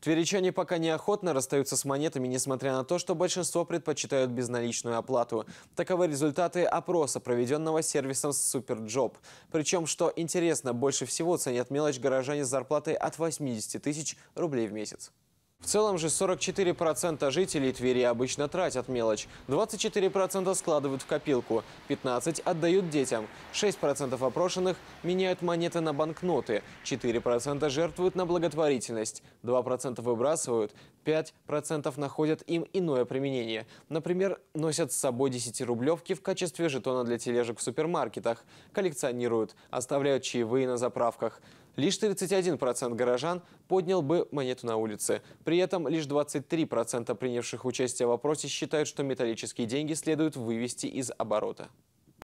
Тверичане пока неохотно расстаются с монетами, несмотря на то, что большинство предпочитают безналичную оплату. Таковы результаты опроса, проведенного сервисом Superjob. Причем, что интересно, больше всего ценят мелочь горожане с зарплатой от 80 тысяч рублей в месяц. В целом же 44% жителей Твери обычно тратят мелочь, 24% складывают в копилку, 15% отдают детям, 6% опрошенных меняют монеты на банкноты, 4% жертвуют на благотворительность, 2% выбрасывают, 5% находят им иное применение. Например, носят с собой 10-рублевки в качестве жетона для тележек в супермаркетах, коллекционируют, оставляют чаевые на заправках. Лишь 31% горожан поднял бы монету на улице. При этом лишь 23% принявших участие в опросе считают, что металлические деньги следует вывести из оборота.